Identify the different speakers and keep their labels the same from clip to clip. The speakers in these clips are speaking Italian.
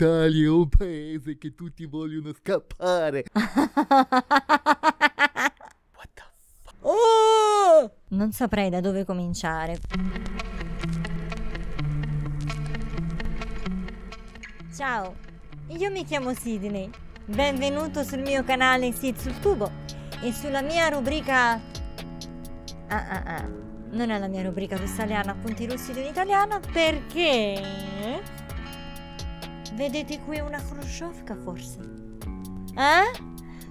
Speaker 1: l'Italia è un paese che tutti vogliono scappare. What
Speaker 2: the fuck? Oh! Non saprei da dove cominciare. Ciao, io mi chiamo Sidney. Benvenuto sul mio canale Sid sul tubo e sulla mia rubrica... Ah ah ah non è la mia rubrica australiana, appunti russi di un'italiana, perché Vedete qui una Khrushchevka forse? Eh?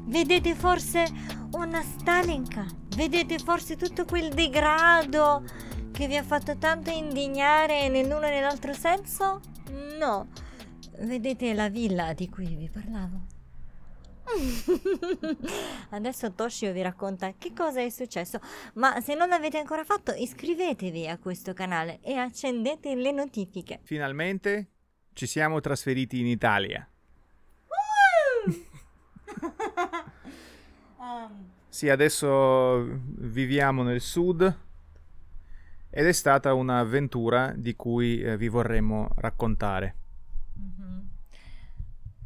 Speaker 2: Vedete forse una Stalinka? Vedete forse tutto quel degrado che vi ha fatto tanto indignare nell'uno e nell'altro senso? No. Vedete la villa di cui vi parlavo? Adesso Toshio vi racconta che cosa è successo, ma se non l'avete ancora fatto iscrivetevi a questo canale e accendete le notifiche.
Speaker 1: Finalmente ci siamo trasferiti in Italia. Um. Sì, adesso viviamo nel sud ed è stata un'avventura di cui eh, vi vorremmo raccontare. Mm-hmm.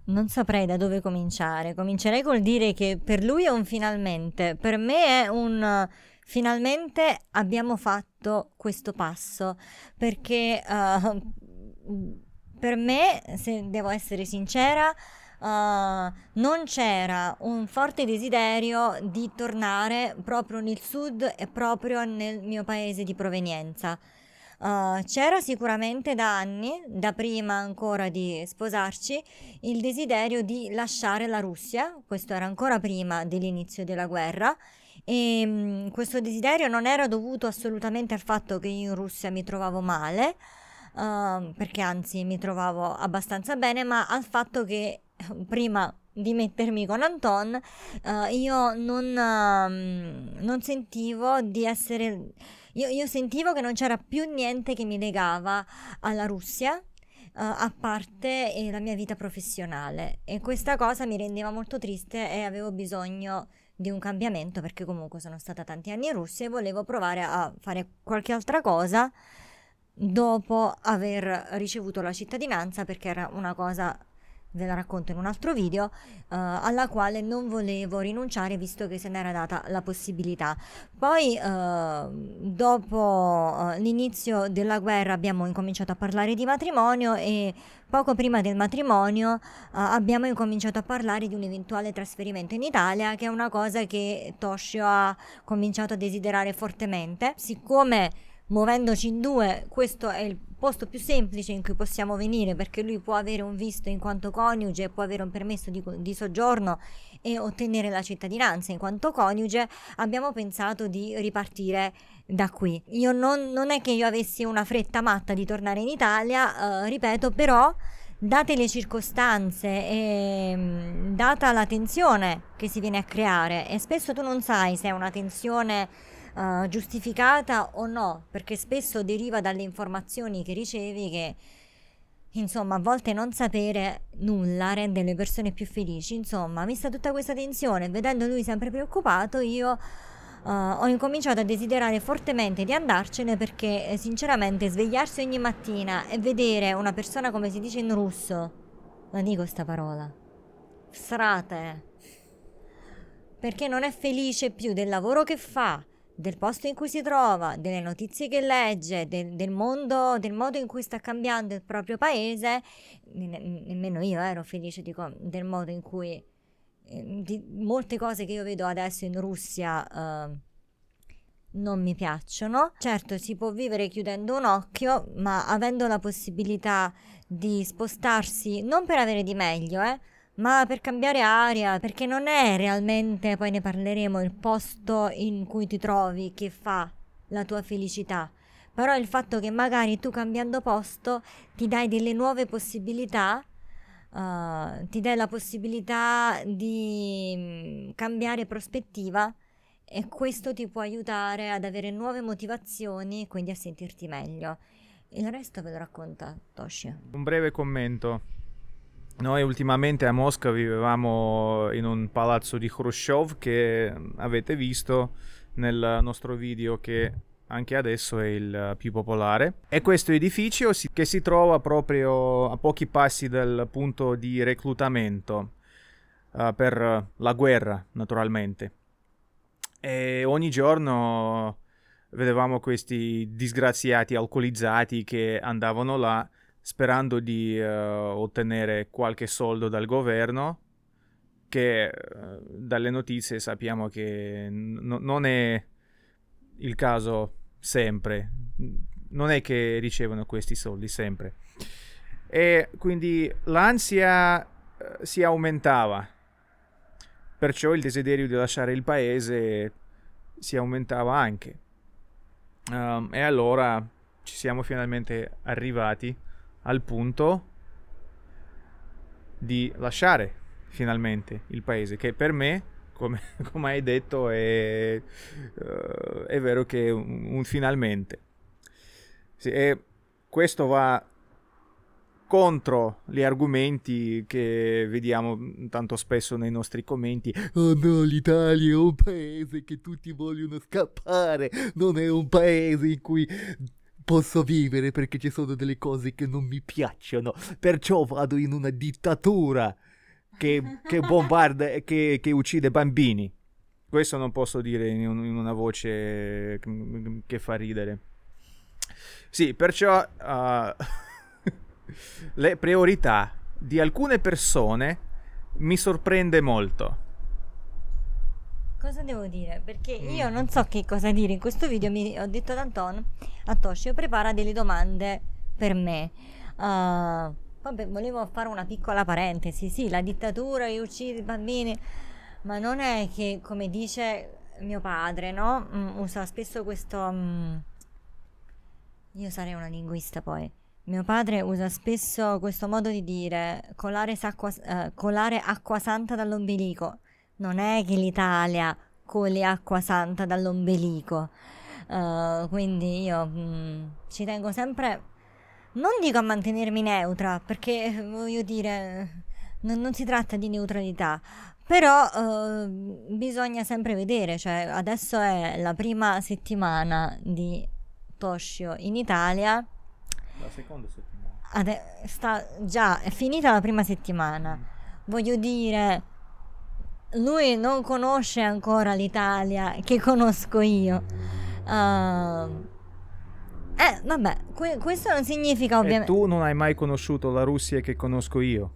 Speaker 2: Non saprei da dove cominciare. Comincerei col dire che per lui è un finalmente, per me è un finalmente abbiamo fatto questo passo perché uh, per me, se devo essere sincera, Uh, non c'era un forte desiderio di tornare proprio nel sud e proprio nel mio paese di provenienza. Uh, c'era sicuramente da anni, da prima ancora di sposarci, il desiderio di lasciare la Russia, questo era ancora prima dell'inizio della guerra, e mm, questo desiderio non era dovuto assolutamente al fatto che io in Russia mi trovavo male, Ehm, perché anzi mi trovavo abbastanza bene, ma al fatto che eh, prima di mettermi con Anton uh, io non, uh, non, sentivo di essere... Io, io sentivo che non c'era più niente che mi legava alla Russia Uh, a parte eh, la mia vita professionale e questa cosa mi rendeva molto triste e avevo bisogno di un cambiamento perché comunque sono stata tanti anni in Russia e volevo provare a fare qualche altra cosa dopo aver ricevuto la cittadinanza perché era una cosa ve la racconto in un altro video, eh, alla quale non volevo rinunciare visto che se n'era data la possibilità. Poi eh, dopo eh, l'inizio della guerra abbiamo incominciato a parlare di matrimonio e poco prima del matrimonio eh, abbiamo incominciato a parlare di un eventuale trasferimento in Italia, che è una cosa che Toshio ha cominciato a desiderare fortemente. Siccome muovendoci in due, questo è il posto più semplice in cui possiamo venire perché lui può avere un visto in quanto coniuge, può avere un permesso di, di, soggiorno e ottenere la cittadinanza in quanto coniuge, abbiamo pensato di ripartire da qui. Io non, non è che io avessi una fretta matta di tornare in Italia, eh, ripeto, però date le circostanze e mm, data la tensione che si viene a creare e spesso tu non sai se è una tensione uh, giustificata o no, perché spesso deriva dalle informazioni che ricevi che Insomma, a volte non sapere nulla rende le persone più felici. Insomma, vista tutta questa tensione, vedendo lui sempre preoccupato, io uh, ho incominciato a desiderare fortemente di andarcene perché eh, sinceramente svegliarsi ogni mattina e vedere una persona come si dice in russo, la dico sta parola, strate, perché non è felice più del lavoro che fa, del posto in cui si trova, delle notizie che legge, del, del mondo, del modo in cui sta cambiando il proprio paese, ne, nemmeno io ero felice dico, del modo in cui eh, di molte cose che io vedo adesso in Russia eh, non mi piacciono. Certo, si può vivere chiudendo un occhio, ma avendo la possibilità di spostarsi non per avere di meglio, eh, ma per cambiare aria, perché non è realmente, poi ne parleremo, il posto in cui ti trovi che fa la tua felicità, però il fatto che magari tu cambiando posto ti dai delle nuove possibilità, uh, ti dai la possibilità di mm, cambiare prospettiva e questo ti può aiutare ad avere nuove motivazioni e quindi a sentirti meglio. Il resto ve lo racconta
Speaker 1: Toshi. Un breve commento. Noi ultimamente a Mosca vivevamo in un palazzo di Khrushchev che avete visto nel nostro video che anche adesso è il più popolare. E questo edificio si, che si trova proprio a pochi passi dal punto di reclutamento uh, per la guerra, naturalmente. E ogni giorno vedevamo questi disgraziati alcolizzati che andavano là sperando di uh, ottenere qualche soldo dal governo che uh, dalle notizie sappiamo che n- non è il caso sempre non è che ricevono questi soldi sempre e quindi l'ansia uh, si aumentava perciò il desiderio di lasciare il paese si aumentava anche um, e allora ci siamo finalmente arrivati al punto di lasciare finalmente il paese, che per me, come, come hai detto, è, uh, è, vero che è un, un finalmente. Sì, e questo va contro gli argomenti che vediamo tanto spesso nei nostri commenti.
Speaker 2: Oh no, l'Italia è un
Speaker 1: paese che tutti vogliono scappare, non è un paese in cui posso vivere perché ci sono delle cose che non mi piacciono, perciò vado in una dittatura che, che bombarda e che, che, uccide bambini. Questo non posso dire in, in una voce che, che fa ridere. Sì, perciò uh, le priorità di alcune persone mi sorprende molto.
Speaker 2: Cosa devo dire? Perché mm. io non so che cosa dire in questo video, mi, ho detto ad Anton, a Toshio, oh, prepara delle domande per me. Uh, vabbè, volevo fare una piccola parentesi, sì, la dittatura e uccide i bambini, ma non è che, come dice mio padre, no? Mm, usa spesso questo... Mm, io sarei una linguista poi. Mio padre usa spesso questo modo di dire colare, sacqua, eh, colare acqua santa dall'ombelico non è che l'Italia coli acqua santa dall'ombelico. Uh, quindi io mh, mm, ci tengo sempre, non dico a mantenermi neutra, perché eh, voglio dire, non, non si tratta di neutralità, però eh, bisogna sempre vedere, cioè adesso è la prima settimana di Toscio in Italia.
Speaker 1: La seconda settimana.
Speaker 2: Ade- sta, già, è finita la prima settimana. Mm. Voglio dire, lui non conosce ancora l'Italia che conosco io. Uh, eh, vabbè, que- questo non significa ovviamente... E
Speaker 1: tu non hai mai conosciuto la Russia che conosco io.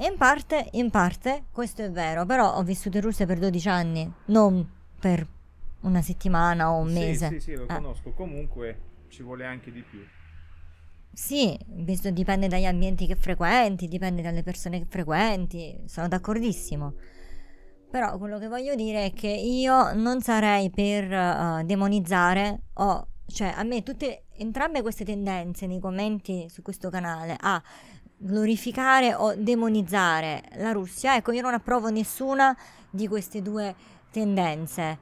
Speaker 2: In parte, in parte, questo è vero, però ho vissuto in Russia per 12 anni, non per una settimana o un mese. Sì, sì, sì lo eh.
Speaker 1: conosco, comunque ci vuole anche di più.
Speaker 2: Sì, visto, dipende dagli ambienti che frequenti, dipende dalle persone che frequenti, sono d'accordissimo. Però quello che voglio dire è che io non sarei per uh, demonizzare o cioè a me tutte entrambe queste tendenze nei commenti su questo canale a glorificare o demonizzare la Russia, ecco, io non approvo nessuna di queste due tendenze.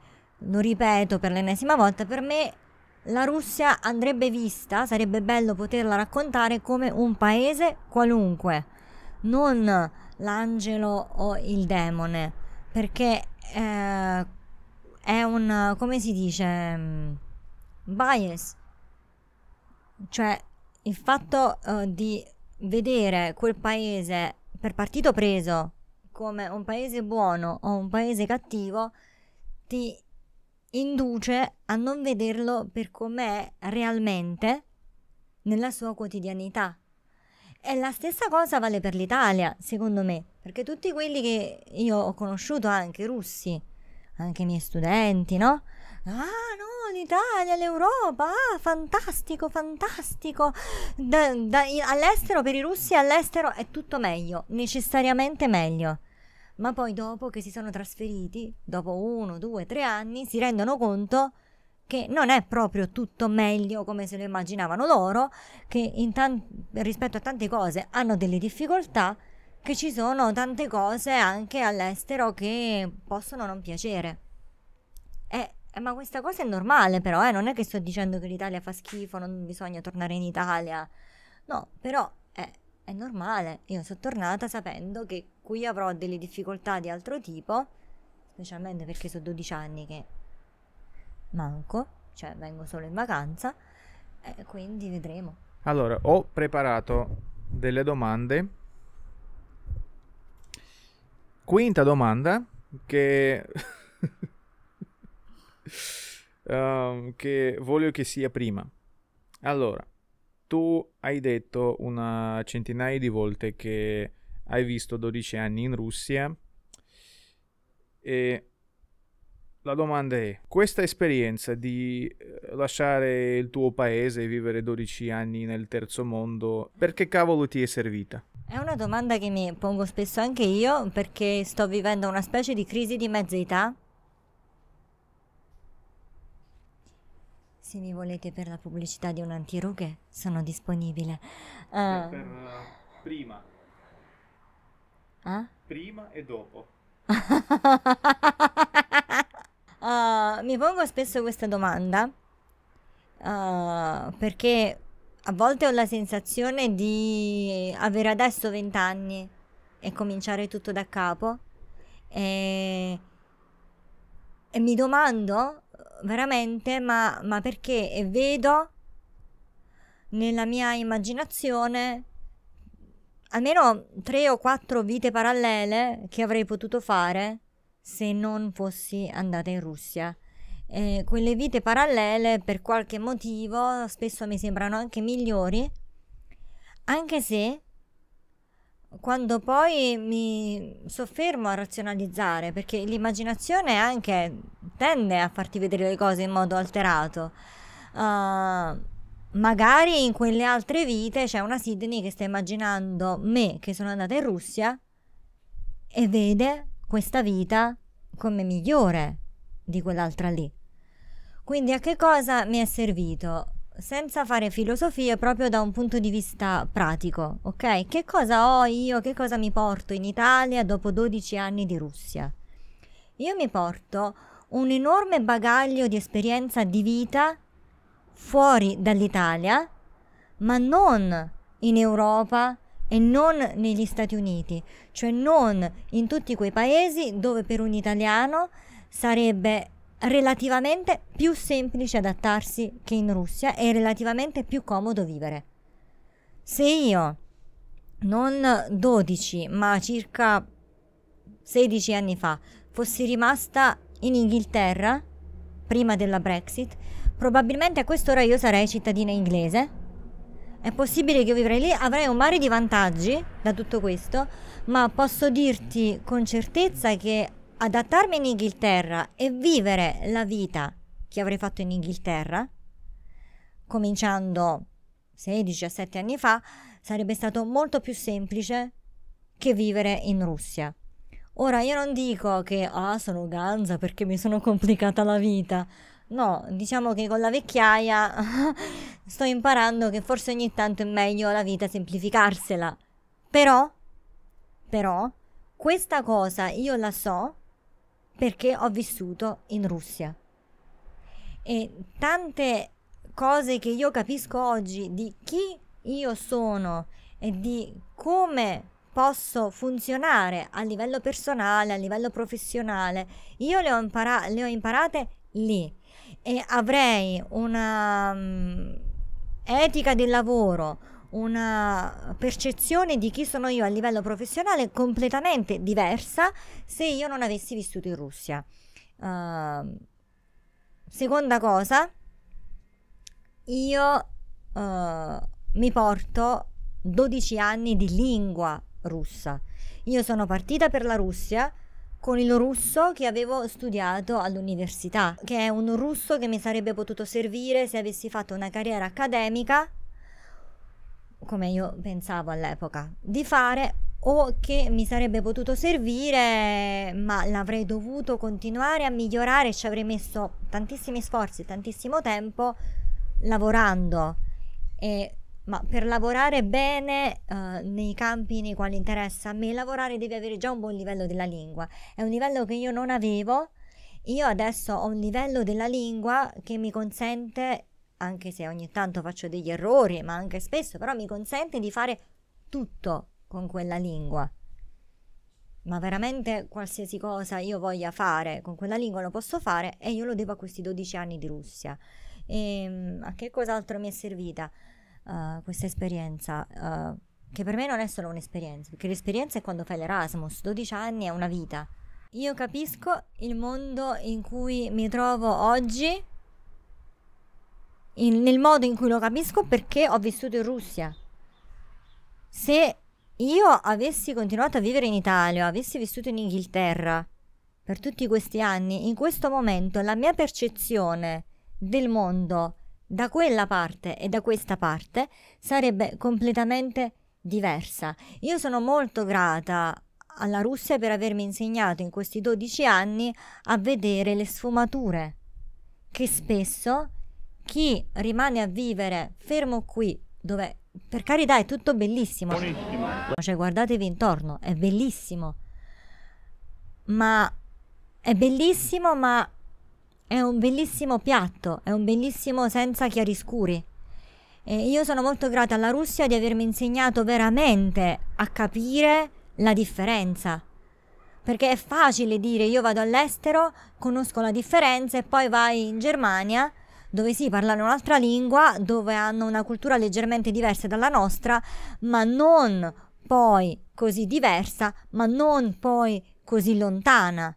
Speaker 2: Lo ripeto per l'ennesima volta, per me la Russia andrebbe vista, sarebbe bello poterla raccontare come un paese qualunque, non l'angelo o il demone, perché eh, è un, come si dice, mm, bias, cioè il fatto eh, di vedere quel paese per partito preso come un paese buono o un paese cattivo ti induce a non vederlo per com'è realmente nella sua quotidianità. E la stessa cosa vale per l'Italia, secondo me, perché tutti quelli che io ho conosciuto, anche russi, anche i miei studenti, no? Ah no, l'Italia, l'Europa, ah, fantastico, fantastico. Da, da, all'estero, per i russi all'estero è tutto meglio, necessariamente meglio ma poi dopo che si sono trasferiti, dopo uno, due, tre anni, si rendono conto che non è proprio tutto meglio come se lo immaginavano loro, che tan- rispetto a tante cose hanno delle difficoltà, che ci sono tante cose anche all'estero che possono non piacere. Eh, eh, ma questa cosa è normale però, eh? non è che sto dicendo che l'Italia fa schifo, non bisogna tornare in Italia. No, però eh, è normale. Io sono tornata sapendo che cui avrò delle difficoltà di altro tipo, specialmente perché sono 12 anni che manco, cioè vengo solo in vacanza, e quindi vedremo.
Speaker 1: Allora, ho preparato delle domande. Quinta domanda che... uh, che voglio che sia prima. Allora, tu hai detto una centinaia di volte che hai visto 12 anni in Russia e la domanda è, questa esperienza di eh, lasciare il tuo paese e vivere 12 anni nel terzo mondo, perché cavolo ti è servita?
Speaker 2: È una domanda che mi pongo spesso anche io perché sto vivendo una specie di crisi di mezza età. Se mi volete per la pubblicità di un antirughe, sono disponibile.
Speaker 1: Uh, per, eh, prima. Eh? Prima e dopo.
Speaker 2: uh, mi pongo spesso questa domanda uh, perché a volte ho la sensazione di avere adesso 20 anni e cominciare tutto da capo e, e mi domando veramente ma, ma perché e vedo nella mia immaginazione almeno tre o quattro vite parallele che avrei potuto fare se non fossi andata in Russia. Eh, quelle vite parallele per qualche motivo spesso mi sembrano anche migliori, anche se quando poi mi soffermo a razionalizzare, perché l'immaginazione anche tende a farti vedere le cose in modo alterato. Uh, magari in quelle altre vite c'è una Sydney che sta immaginando me che sono andata in Russia e vede questa vita come migliore di quell'altra lì. Quindi a che cosa mi è servito? Senza fare filosofia, proprio da un punto di vista pratico, ok? Che cosa ho io, che cosa mi porto in Italia dopo 12 anni di Russia? Io mi porto un enorme bagaglio di esperienza di vita fuori dall'Italia, ma non in Europa e non negli Stati Uniti, cioè non in tutti quei paesi dove per un italiano sarebbe relativamente più semplice adattarsi che in Russia e relativamente più comodo vivere. Se io non 12 ma circa 16 anni fa fossi rimasta in Inghilterra prima della Brexit, Probabilmente a quest'ora io sarei cittadina inglese. È possibile che io vivrei lì, avrei un mare di vantaggi da tutto questo, ma posso dirti con certezza che adattarmi in Inghilterra e vivere la vita che avrei fatto in Inghilterra, cominciando 16-17 anni fa, sarebbe stato molto più semplice che vivere in Russia. Ora io non dico che ah sono ganza perché mi sono complicata la vita, No, diciamo che con la vecchiaia sto imparando che forse ogni tanto è meglio la vita semplificarsela. Però, però, questa cosa io la so perché ho vissuto in Russia. E tante cose che io capisco oggi di chi io sono e di come posso funzionare a livello personale, a livello professionale, io le ho, impara- le ho imparate lì e avrei una um, etica del lavoro, una percezione di chi sono io a livello professionale completamente diversa se io non avessi vissuto in Russia. Uh, seconda cosa, io uh, mi porto 12 anni di lingua russa. Io sono partita per la Russia con il russo che avevo studiato all'università, che è un russo che mi sarebbe potuto servire se avessi fatto una carriera accademica, come io pensavo all'epoca, di fare o che mi sarebbe potuto servire, ma l'avrei dovuto continuare a migliorare, ci avrei messo tantissimi sforzi, tantissimo tempo lavorando e ma per lavorare bene eh, nei campi nei quali interessa a me lavorare devi avere già un buon livello della lingua. È un livello che io non avevo, io adesso ho un livello della lingua che mi consente, anche se ogni tanto faccio degli errori, ma anche spesso, però mi consente di fare tutto con quella lingua. Ma veramente qualsiasi cosa io voglia fare con quella lingua lo posso fare e io lo devo a questi 12 anni di Russia. E, ehm, a che cos'altro mi è servita? Eh, questa esperienza, uh, che per me non è solo un'esperienza, perché l'esperienza è quando fai l'Erasmus, 12 anni è una vita. Io capisco il mondo in cui mi trovo oggi, in, nel modo in cui lo capisco perché ho vissuto in Russia. Se io avessi continuato a vivere in Italia, avessi vissuto in Inghilterra per tutti questi anni, in questo momento la mia percezione del mondo è da quella parte e da questa parte sarebbe completamente diversa. Io sono molto grata alla Russia per avermi insegnato in questi 12 anni a vedere le sfumature che spesso chi rimane a vivere fermo qui dove per carità è tutto bellissimo Buonissimo. cioè guardatevi intorno è bellissimo ma è bellissimo ma è un bellissimo piatto, è un bellissimo senza chiaroscuri. E io sono molto grata alla Russia di avermi insegnato veramente a capire la differenza. Perché è facile dire io vado all'estero, conosco la differenza e poi vai in Germania dove sì, parlano un'altra lingua, dove hanno una cultura leggermente diversa dalla nostra, ma non poi così diversa, ma non poi così lontana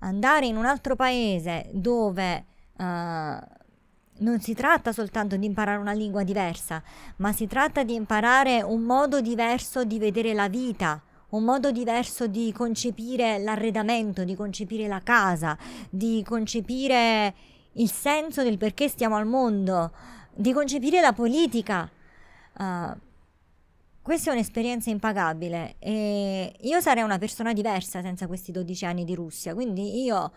Speaker 2: andare in un altro paese dove uh, non si tratta soltanto di imparare una lingua diversa, ma si tratta di imparare un modo diverso di vedere la vita, un modo diverso di concepire l'arredamento, di concepire la casa, di concepire il senso del perché stiamo al mondo, di concepire la politica. Uh, questa è un'esperienza impagabile e io sarei una persona diversa senza questi 12 anni di Russia, quindi io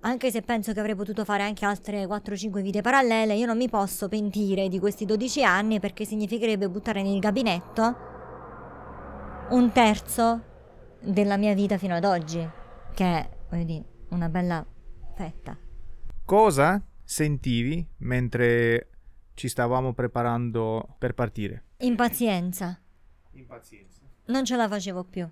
Speaker 2: anche se penso che avrei potuto fare anche altre 4-5 vite parallele, io non mi posso pentire di questi 12 anni perché significherebbe buttare nel gabinetto un terzo della mia vita fino ad oggi, che è, voglio dire, una bella fetta.
Speaker 1: Cosa sentivi mentre ci stavamo preparando per partire?
Speaker 2: Impazienza
Speaker 1: impazienza.
Speaker 2: Non ce la facevo più.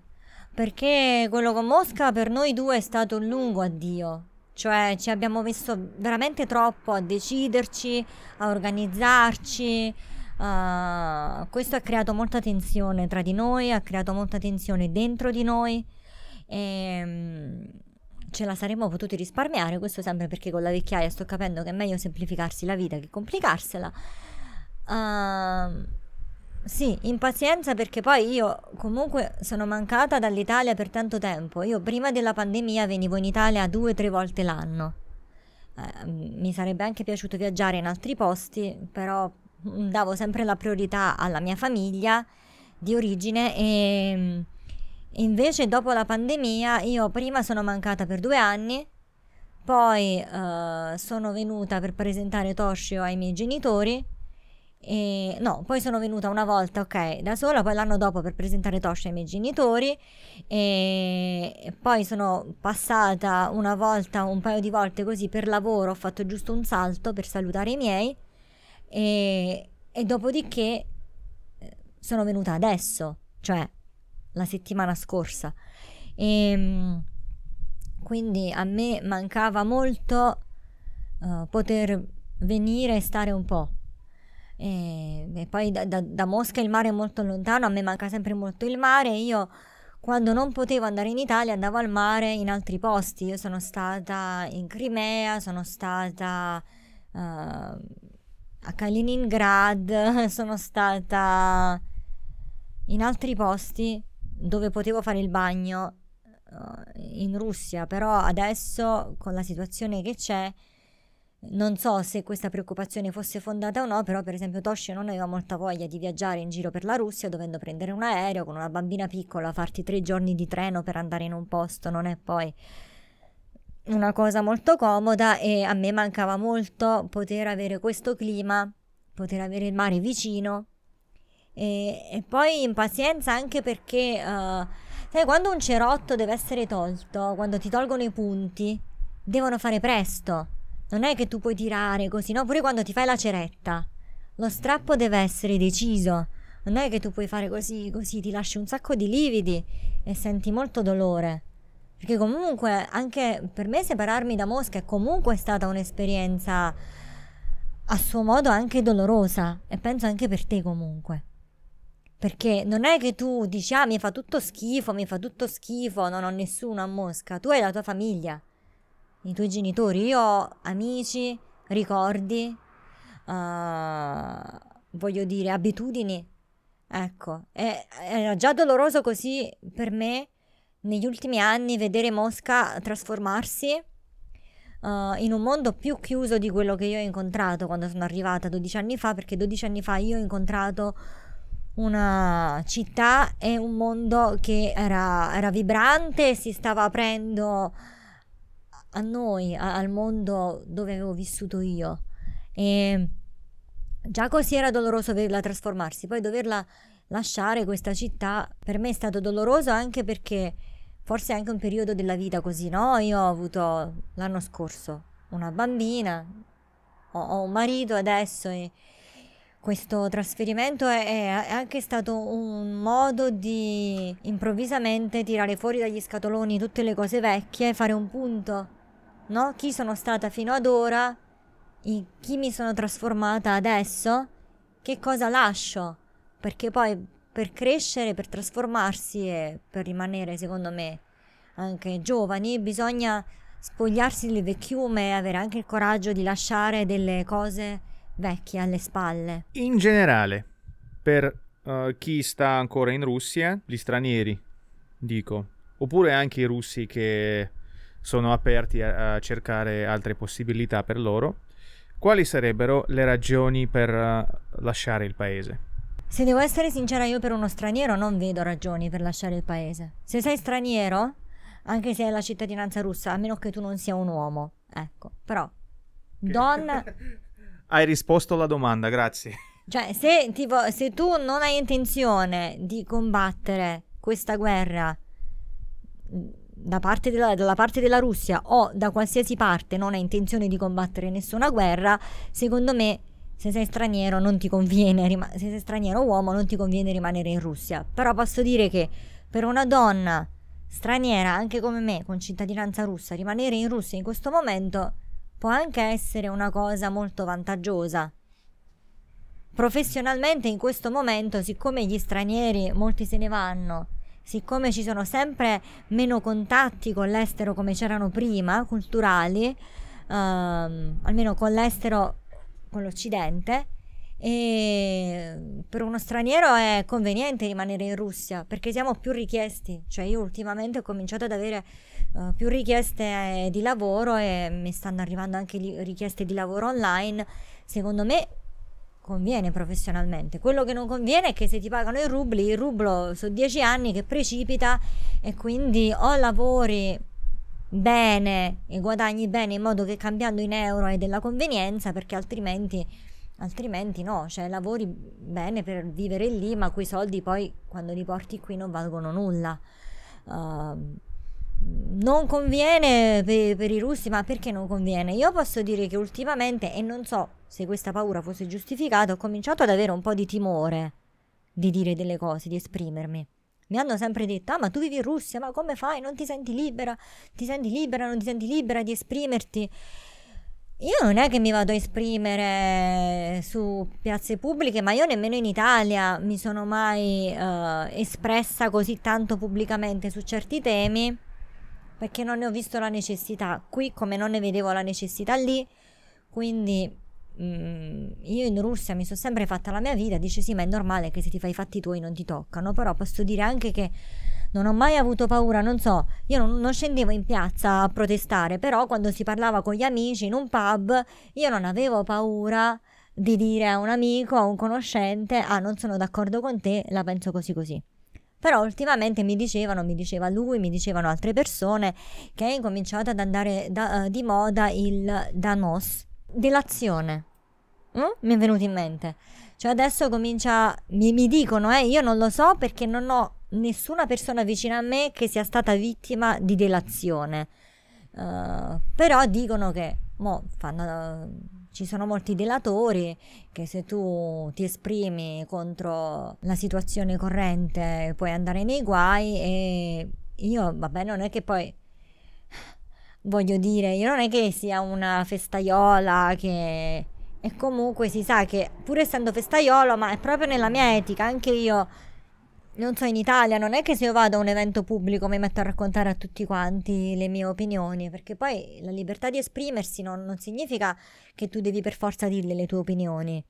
Speaker 2: Perché quello con Mosca per noi due è stato un lungo addio. Cioè ci abbiamo messo veramente troppo a deciderci, a organizzarci. Uh, questo ha creato molta tensione tra di noi, ha creato molta tensione dentro di noi. E, ehm, ce la saremmo potuti risparmiare, questo sempre perché con la vecchiaia sto capendo che è meglio semplificarsi la vita che complicarsela. Uh, sì, impazienza perché poi io comunque sono mancata dall'Italia per tanto tempo. Io prima della pandemia venivo in Italia due o tre volte l'anno. Eh, mi sarebbe anche piaciuto viaggiare in altri posti, però davo sempre la priorità alla mia famiglia di origine e invece dopo la pandemia io prima sono mancata per due anni, poi eh, sono venuta per presentare Toshio ai miei genitori e, no, poi sono venuta una volta, ok, da sola, poi l'anno dopo per presentare Tosh ai miei genitori, e poi sono passata una volta, un paio di volte così per lavoro, ho fatto giusto un salto per salutare i miei, e, e dopodiché eh, sono venuta adesso, cioè la settimana scorsa. E, ehm, quindi a me mancava molto uh, poter venire e stare un po' E, e poi da, da, da, Mosca il mare è molto lontano, a me manca sempre molto il mare. Io quando non potevo andare in Italia andavo al mare in altri posti. Io sono stata in Crimea, sono stata uh, a Kaliningrad, sono stata in altri posti dove potevo fare il bagno uh, in Russia, però adesso con la situazione che c'è non so se questa preoccupazione fosse fondata o no, però per esempio Toshi non aveva molta voglia di viaggiare in giro per la Russia dovendo prendere un aereo con una bambina piccola, farti tre giorni di treno per andare in un posto, non è poi una cosa molto comoda e a me mancava molto poter avere questo clima, poter avere il mare vicino e, e poi impazienza anche perché, uh, sai, quando un cerotto deve essere tolto, quando ti tolgono i punti, devono fare presto non è che tu puoi tirare così, no? Pure quando ti fai la ceretta. Lo strappo deve essere deciso. Non è che tu puoi fare così, così, ti lasci un sacco di lividi e senti molto dolore. Perché comunque, anche per me separarmi da Mosca è comunque stata un'esperienza a suo modo anche dolorosa. E penso anche per te comunque. Perché non è che tu dici, ah, mi fa tutto schifo, mi fa tutto schifo, non ho nessuno a Mosca. Tu hai la tua famiglia i tuoi genitori. Io ho amici, ricordi, uh, voglio dire, abitudini. Ecco, è, era già doloroso così per me negli ultimi anni vedere Mosca trasformarsi uh, in un mondo più chiuso di quello che io ho incontrato quando sono arrivata 12 anni fa, perché 12 anni fa io ho incontrato una città e un mondo che era, era vibrante, si stava aprendo a noi, a, al mondo dove avevo vissuto io. E già così era doloroso vederla trasformarsi, poi doverla lasciare questa città per me è stato doloroso anche perché forse è anche un periodo della vita così, no? Io ho avuto l'anno scorso una bambina, ho, ho un marito adesso e questo trasferimento è, è, anche stato un modo di improvvisamente tirare fuori dagli scatoloni tutte le cose vecchie, fare un punto no? Chi sono stata fino ad ora, in chi mi sono trasformata adesso, che cosa lascio, perché poi per crescere, per trasformarsi e per rimanere, secondo me, anche giovani, bisogna spogliarsi del vecchiume avere anche il coraggio di lasciare delle cose vecchie alle spalle. In
Speaker 1: generale, per uh, chi sta ancora in Russia, gli stranieri, dico, oppure anche i russi che sono aperti a, a cercare altre possibilità per loro, quali sarebbero le ragioni per uh, lasciare il paese?
Speaker 2: Se devo essere sincera, io per uno straniero non vedo ragioni per lasciare il paese. Se sei straniero, anche se hai la cittadinanza russa, a meno che tu non sia un uomo, ecco, però, donna...
Speaker 1: hai risposto alla domanda, grazie.
Speaker 2: Cioè, se, tipo, se tu non hai intenzione di combattere questa guerra da parte della, dalla parte della Russia o da qualsiasi parte non ha intenzione di combattere nessuna guerra, secondo me se sei straniero non ti conviene, rima- se sei straniero uomo non ti conviene rimanere in Russia. Però posso dire che per una donna straniera, anche come me, con cittadinanza russa, rimanere in Russia in questo momento può anche essere una cosa molto vantaggiosa. Professionalmente in questo momento, siccome gli stranieri molti se ne vanno, siccome ci sono sempre meno contatti con l'estero come c'erano prima, culturali, ehm, almeno con l'estero, con l'Occidente, e per uno straniero è conveniente rimanere in Russia perché siamo più richiesti. Cioè, io ultimamente ho cominciato ad avere uh, più richieste eh, di lavoro e mi stanno arrivando anche richieste di lavoro online. Secondo me conviene professionalmente. Quello che non conviene è che se ti pagano i rubli, il rublo su dieci anni che precipita e quindi o lavori bene e guadagni bene in modo che cambiando in euro hai della convenienza perché altrimenti altrimenti no, cioè lavori bene per vivere lì ma quei soldi poi quando li porti qui non valgono nulla. Uh, non conviene per, per i russi, ma perché non conviene? Io posso dire che ultimamente, e non so se questa paura fosse giustificata, ho cominciato ad avere un po' di timore di dire delle cose, di esprimermi. Mi hanno sempre detto, ah ma tu vivi in Russia, ma come fai? Non ti senti libera? Ti senti libera? Non ti senti libera di esprimerti? Io non è che mi vado a esprimere su piazze pubbliche, ma io nemmeno in Italia mi sono mai uh, espressa così tanto pubblicamente su certi temi perché non ne ho visto la necessità qui come non ne vedevo la necessità lì. Quindi io in Russia mi sono sempre fatta la mia vita, dice sì, ma è normale che se ti fai i fatti tuoi non ti toccano, però posso dire anche che non ho mai avuto paura, non so, io non, non, scendevo in piazza a protestare, però quando si parlava con gli amici in un pub, io non avevo paura di dire a un amico, a un conoscente, ah non sono d'accordo con te, la penso così così. Però ultimamente mi dicevano, mi diceva lui, mi dicevano altre persone che è incominciato ad andare da, uh, di moda il Danos, dell'azione. Mm? Mi è venuto in mente. Cioè adesso comincia, mi, mi dicono, eh, io non lo so perché non ho nessuna persona vicino a me che sia stata vittima di delazione. Uh, eh, però dicono che mo, fanno, uh, ci sono molti delatori che se tu ti esprimi contro la situazione corrente puoi andare nei guai e io, vabbè, non è che poi voglio dire, io non è che sia una festaiola che... E comunque si sa che pur essendo festaiolo, ma è proprio nella mia etica, anche io, non so, in Italia non è che se io vado a un evento pubblico mi metto a raccontare a tutti quanti le mie opinioni, perché poi la libertà di esprimersi non, non significa che tu devi per forza dirle le tue opinioni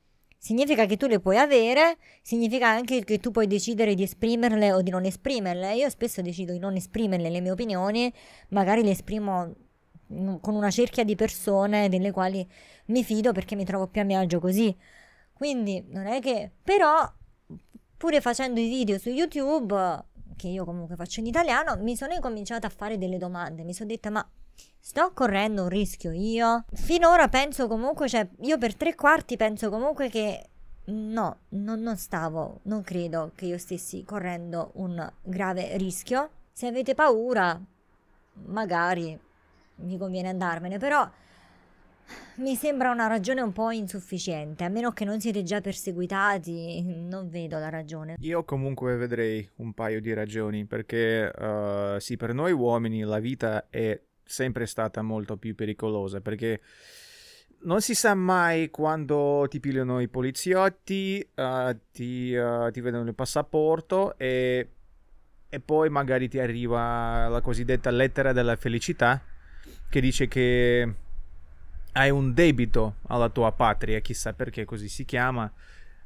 Speaker 2: significa che tu le puoi avere, significa anche che tu puoi decidere di esprimerle o di non esprimerle. Io spesso decido di non esprimerle le mie opinioni, magari le esprimo con una cerchia di persone delle quali mi fido perché mi trovo più a mio agio così. Quindi non è che... però pure facendo i video su YouTube, che io comunque faccio in italiano, mi sono incominciata a fare delle domande, mi sono detta ma Sto correndo un rischio io. Finora penso comunque, cioè, io per tre quarti penso comunque che no, non, non stavo, non credo che io stessi correndo un grave rischio. Se avete paura, magari mi conviene andarmene, però mi sembra una ragione un po' insufficiente, a meno che non siete già perseguitati, non vedo la ragione.
Speaker 1: Io comunque vedrei un paio di ragioni, perché uh, sì, per noi uomini la vita è sempre stata molto più pericolosa perché non si sa mai quando ti pigliano i poliziotti, uh, ti, uh, ti, vedono il passaporto e, e, poi magari ti arriva la cosiddetta lettera della felicità che dice che hai un debito alla tua patria, chissà perché così si chiama.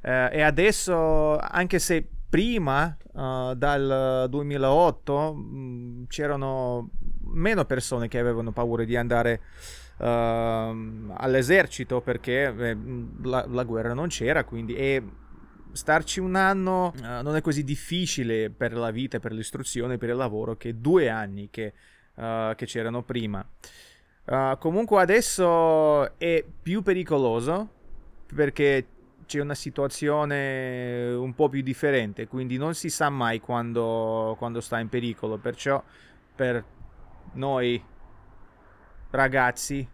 Speaker 1: Uh, e adesso, anche se prima uh, dal 2008 mh, mm, c'erano meno persone che avevano paura di andare uh, all'esercito perché eh, mm, la, la, guerra non c'era, quindi e starci un anno uh, non è così difficile per la vita, per l'istruzione, per il lavoro che due anni che, eh, che c'erano prima. comunque adesso è più pericoloso perché c'è una situazione un po' più differente, quindi non si sa mai quando, quando sta in pericolo, perciò per noi ragazzi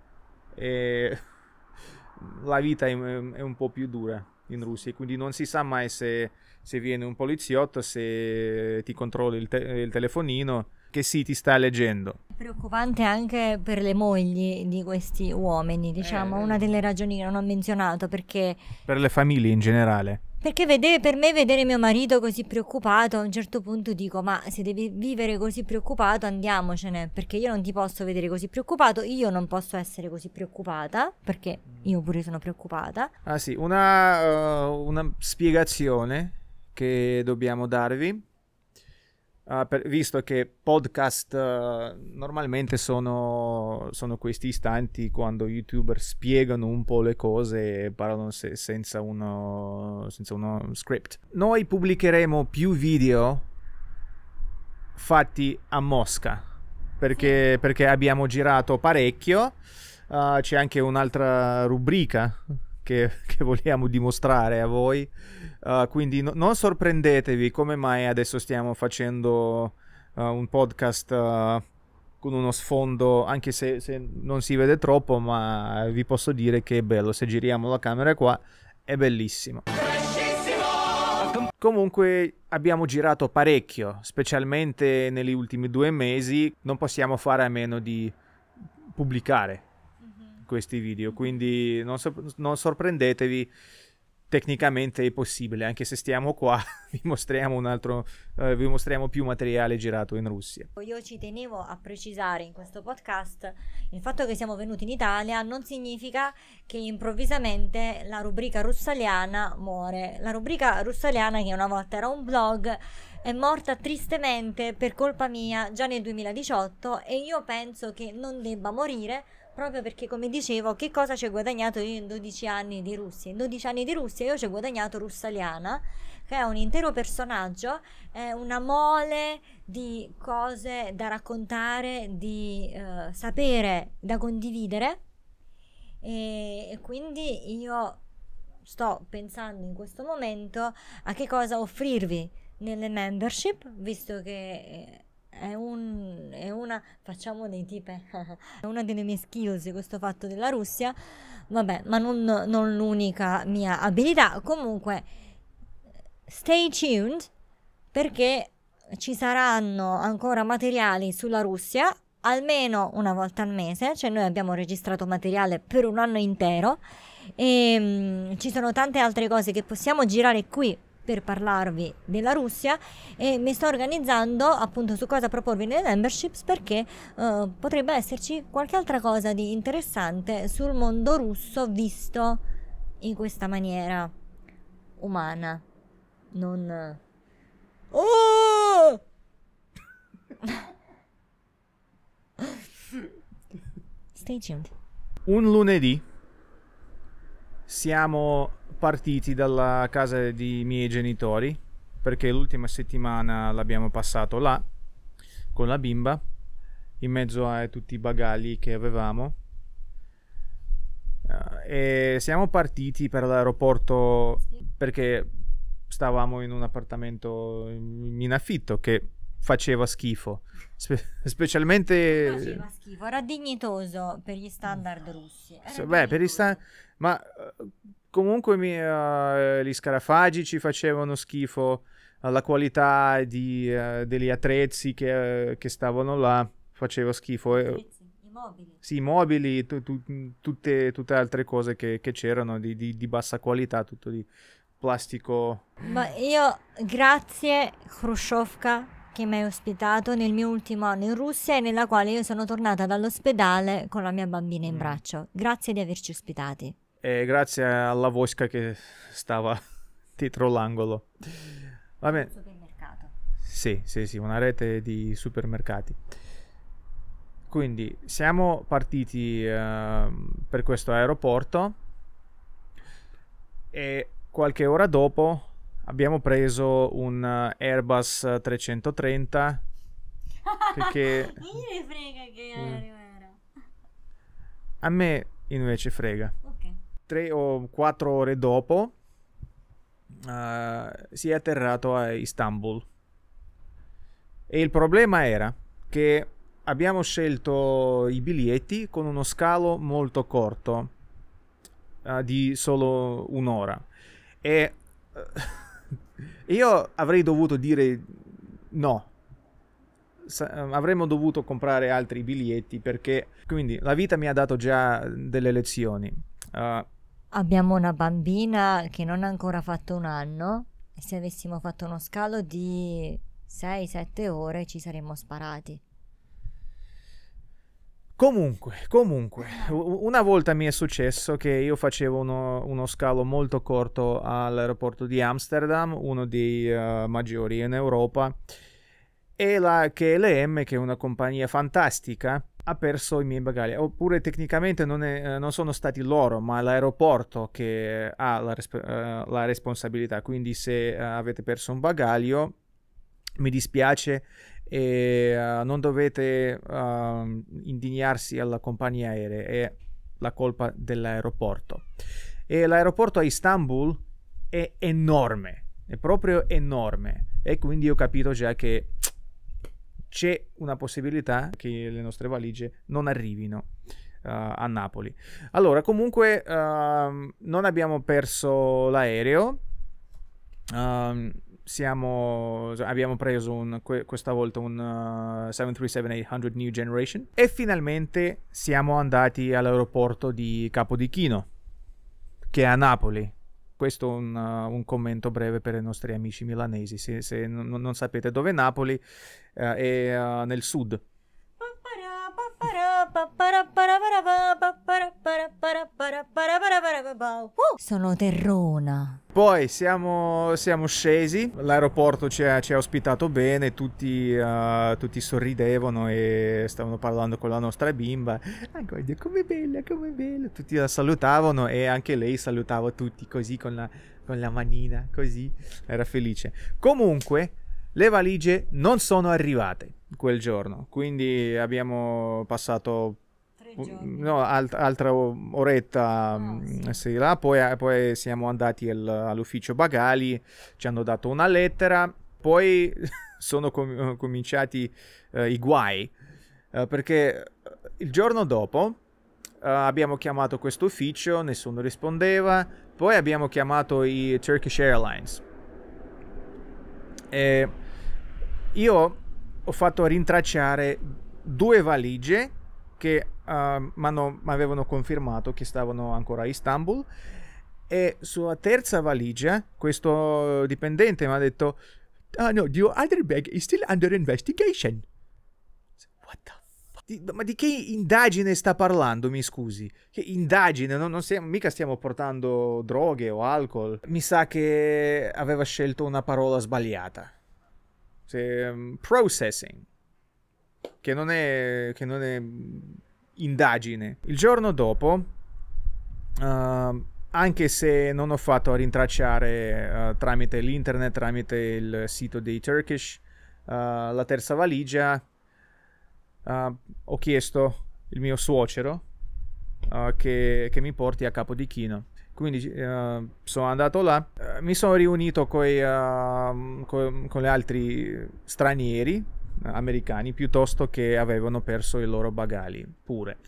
Speaker 1: eh, la vita è, è un po' più dura in Russia, quindi non si sa mai se se viene un poliziotto, se ti controlla il, te- il telefonino, che sì, ti sta leggendo.
Speaker 2: preoccupante anche per le mogli di questi uomini, diciamo, eh, una delle ragioni che non ho menzionato perché...
Speaker 1: Per le famiglie in generale.
Speaker 2: Perché vedere, per me vedere mio marito così preoccupato a un certo punto dico ma se devi vivere così preoccupato andiamocene perché io non ti posso vedere così preoccupato, io non posso essere così preoccupata perché io pure sono preoccupata.
Speaker 1: Ah sì, una, uh, una spiegazione che dobbiamo darvi. Uh, per, visto che podcast uh, normalmente sono, sono, questi istanti quando youtuber spiegano un po' le cose e parlano se, senza, uno, senza uno script. Noi pubblicheremo più video fatti a Mosca perché, perché abbiamo girato parecchio. Uh, c'è anche un'altra rubrica che, che vogliamo dimostrare a voi. Uh, quindi no, non sorprendetevi come mai adesso stiamo facendo uh, un podcast uh, con uno sfondo, anche se, se, non si vede troppo, ma vi posso dire che è bello. Se giriamo la camera qua, è bellissimo. Comunque abbiamo girato parecchio, specialmente negli ultimi due mesi, non possiamo fare a meno di pubblicare questi video, quindi non, so- non sorprendetevi tecnicamente è possibile, anche se stiamo qua, vi mostriamo un altro, eh, vi mostriamo più materiale girato in Russia.
Speaker 2: Io ci tenevo a precisare in questo podcast il fatto che siamo venuti in Italia non significa che improvvisamente la rubrica russaliana muore. La rubrica russaliana, che una volta era un blog, è morta tristemente per colpa mia già nel 2018 e io penso che non debba morire proprio perché come dicevo che cosa ci ho guadagnato io in 12 anni di Russia in 12 anni di Russia io ci ho guadagnato Russaliana che è un intero personaggio è una mole di cose da raccontare di eh, sapere da condividere e, e quindi io sto pensando in questo momento a che cosa offrirvi nelle membership visto che eh, è, un, è una, facciamo dei tipe, è una delle mie skills questo fatto della Russia, vabbè, ma non, non l'unica mia abilità, comunque stay tuned perché ci saranno ancora materiali sulla Russia almeno una volta al mese, cioè noi abbiamo registrato materiale per un anno intero e ehm, mh, ci sono tante altre cose che possiamo girare qui per parlarvi della Russia e mi sto organizzando appunto su cosa proporvi nelle memberships perché eh, potrebbe esserci qualche altra cosa di interessante sul mondo russo visto in questa maniera umana. Non... Oh! Stay tuned.
Speaker 1: Un lunedì siamo partiti dalla casa dei miei genitori perché l'ultima settimana l'abbiamo passato là con la bimba in mezzo a tutti i bagagli che avevamo eh, e siamo partiti per l'aeroporto perché stavamo in un appartamento in affitto che faceva schifo Spe- specialmente faceva
Speaker 2: schifo era dignitoso per gli standard russi
Speaker 1: beh per gli standard ma comunque mi, uh, gli scarafaggi ci facevano schifo, la qualità di, uh, degli attrezzi che, uh, che, stavano là faceva schifo. I mobili. Sì, i mobili, tu, tu, tutte, tutte altre cose che, che c'erano di, di, di, bassa qualità, tutto di plastico. Ma
Speaker 2: io, grazie Khrushchevka che mi hai ospitato nel mio ultimo anno in Russia e nella quale io sono tornata dall'ospedale con la mia bambina in mm. braccio. Grazie di averci ospitati.
Speaker 1: E grazie alla Vosca che stava dietro l'angolo.
Speaker 2: Va bene. Supermercato.
Speaker 1: Sì, sì, sì, una rete di supermercati. Quindi siamo partiti eh, per questo aeroporto e qualche ora dopo abbiamo preso un Airbus 330 che... che...
Speaker 2: Mm.
Speaker 1: A me invece frega tre o quattro ore dopo uh, si è atterrato a Istanbul. E il problema era che abbiamo scelto i biglietti con uno scalo molto corto uh, di solo un'ora. E eh, io avrei dovuto dire no. avremmo dovuto comprare altri biglietti perché quindi la vita mi ha dato già delle lezioni. Uh,
Speaker 2: abbiamo una bambina che non ha ancora fatto un anno e se avessimo fatto uno scalo di 6-7 ore ci saremmo sparati.
Speaker 1: Comunque, comunque, una volta mi è successo che io facevo uno, uno scalo molto corto all'aeroporto di Amsterdam, uno dei uh, maggiori in Europa, e la KLM, che è una compagnia fantastica, ha perso i miei bagagli. Oppure tecnicamente non, è, eh, non sono stati loro, ma l'aeroporto che eh, ha la, resp- eh, la responsabilità. Quindi se avete perso un bagaglio, mi dispiace e uh, non dovete uh, indignarsi alla compagnia aerea, è la colpa dell'aeroporto. E l'aeroporto a Istanbul è enorme, è proprio enorme e quindi ho capito già che c'è una possibilità che le nostre valigie non arrivino eh, a Napoli. Allora, comunque, uh, non abbiamo perso l'aereo. Uh, siamo, abbiamo preso un, questa volta un uh, eh, 737-800 New Generation e finalmente siamo andati all'aeroporto di Capodichino, che è a Napoli questo un, uh, un, commento breve per i nostri amici milanesi, se, se n- non sapete dove è Napoli uh, è uh, nel sud.
Speaker 2: Sono terrona.
Speaker 1: Poi siamo, siamo scesi, l'aeroporto ci ha, ci ha, ospitato bene, tutti, uh, tutti, sorridevano e stavano parlando con la nostra bimba. Ah, guarda, com'è bella, com'è bella. Tutti la salutavano e anche lei salutava tutti così con la, con la manina, così. Era felice. Comunque, le valigie non sono arrivate quel giorno, quindi abbiamo passato no, alt- altra oretta ah, mm, sì. là, poi, eh, poi, siamo andati al, all'ufficio Bagali, ci hanno dato una lettera, poi sono com- cominciati eh, i guai, eh, perché eh, il giorno dopo eh, abbiamo chiamato questo ufficio, nessuno rispondeva, poi abbiamo chiamato i Turkish Airlines. E io ho fatto rintracciare due valigie che uh, ma avevano confermato che stavano ancora a Istanbul. E sulla terza valigia, questo dipendente mi ha detto: Ah, no, your other bag is still under investigation. What the fuck? Di, ma di che indagine sta parlando, mi scusi? Che indagine? No, non stiamo, mica stiamo portando droghe o alcol. Mi sa che aveva scelto una parola sbagliata. Se, um, processing. Che non è... Che non è indagine. Il giorno dopo, uh, anche se non ho fatto a rintracciare uh, tramite l'internet, tramite il sito dei Turkish, uh, la terza valigia, eh, ho chiesto il mio suocero che, che, mi porti a Capodichino. Quindi sono andato là, mi sono riunito coi, ehm, co- con gli altri stranieri americani piuttosto che avevano perso i loro bagagli pure.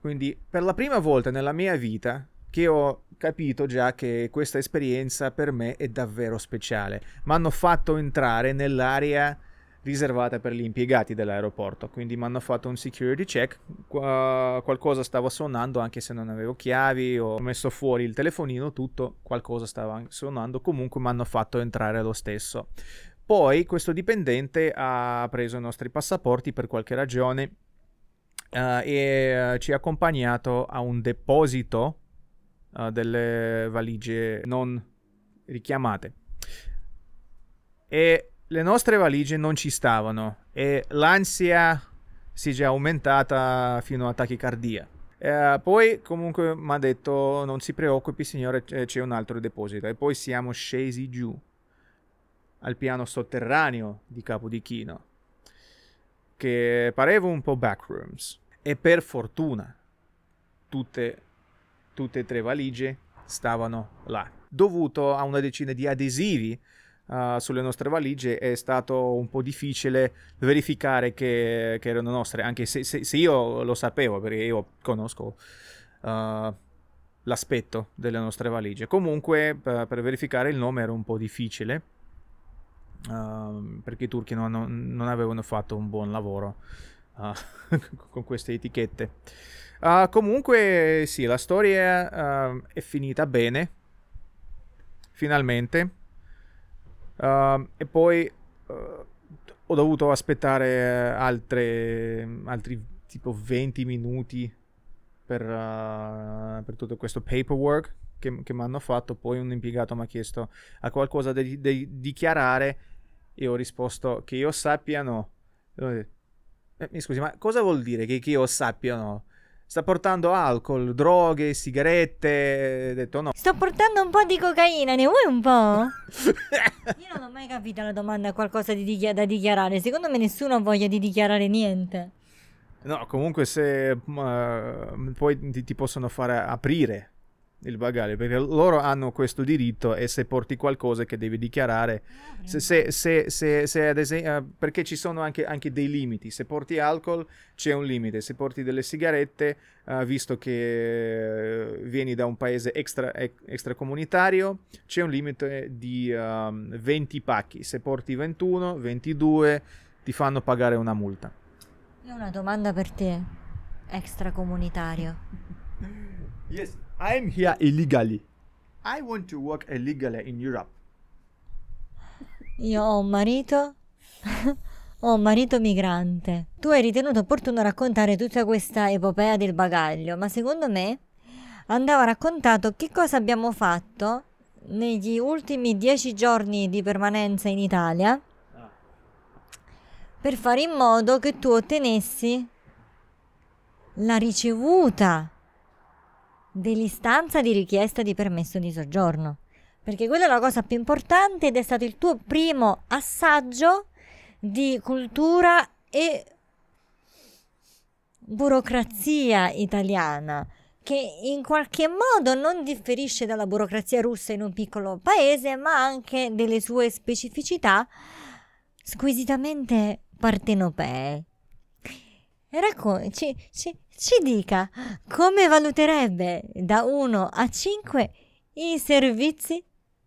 Speaker 1: Quindi per la prima volta nella mia vita che ho capito già che questa esperienza per me è davvero speciale. Mi hanno fatto entrare nell'area riservata per gli impiegati dell'aeroporto, quindi mi hanno fatto un security check, qualcosa stava suonando anche se non avevo chiavi, ho messo fuori il telefonino, tutto, qualcosa stava suonando, comunque mi hanno fatto entrare lo stesso. Poi questo dipendente ha preso i nostri passaporti per qualche ragione uh, e uh, ci ha accompagnato a un deposito uh, delle valigie non richiamate. E le nostre valigie non ci stavano e l'ansia si è già aumentata fino a tachicardia. Eh, poi comunque mi ha detto non si preoccupi signore c'è un altro deposito e poi siamo scesi giù al piano sotterraneo di Capodichino, che pareva un po' backrooms. E per fortuna tutte, tutte e tre valigie stavano là. Dovuto a una decina di adesivi uh, sulle nostre valigie è stato un po' difficile verificare che, che erano nostre, anche se, se, se, io lo sapevo, perché io conosco... Uh, l'aspetto delle nostre valigie. Comunque per, verificare il nome era un po' difficile. Ehm, perché i turchi non, non, avevano fatto un buon lavoro uh, con queste etichette. Uh, comunque sì, la storia ehm, è finita bene, finalmente, ehm, e poi eh, ho dovuto aspettare altre, altri tipo 20 minuti per, eh, per tutto questo paperwork che, che mi hanno fatto. Poi un impiegato mi ha chiesto a qualcosa di, di dichiarare e ho risposto che io sappia no. Eh, mi scusi, ma cosa vuol dire che, che io sappia no? Sta portando alcol, droghe, sigarette. Ho detto no.
Speaker 2: Sto portando un po' di cocaina, ne vuoi un po'? Io non ho mai capito la domanda, qualcosa di dichi- da dichiarare. Secondo me nessuno ha voglia di dichiarare niente.
Speaker 1: No, comunque se uh, poi ti, ti, possono fare aprire il bagaglio perché loro hanno questo diritto e se porti qualcosa che devi dichiarare, ah, se, se, se, se ad esempio, eh, perché ci sono anche, anche, dei limiti, se porti alcol c'è un limite, se porti delle sigarette, uh, visto che uh, vieni da un paese extra, e, extracomunitario, c'è un limite di um, ehm, 20 pacchi, se porti 21, 22 ti fanno pagare una multa.
Speaker 2: Io ho una domanda per te, extra comunitario
Speaker 1: Yes. I am here illegally. I want to work illegally in Europe.
Speaker 2: Io ho un marito. ho un marito migrante. Tu hai ritenuto opportuno raccontare tutta questa epopea del bagaglio, ma secondo me andava raccontato che cosa abbiamo fatto negli ultimi dieci giorni di permanenza in Italia per fare in modo che tu ottenessi la ricevuta dell'istanza di richiesta di permesso di soggiorno. Perché quella è la cosa più importante ed è stato il tuo primo assaggio di cultura e burocrazia italiana che in qualche modo non differisce dalla burocrazia russa in un piccolo paese, ma anche delle sue specificità squisitamente partenopee. E raccon- ci, ci, ci dica come valuterebbe da 1 a 5 i servizi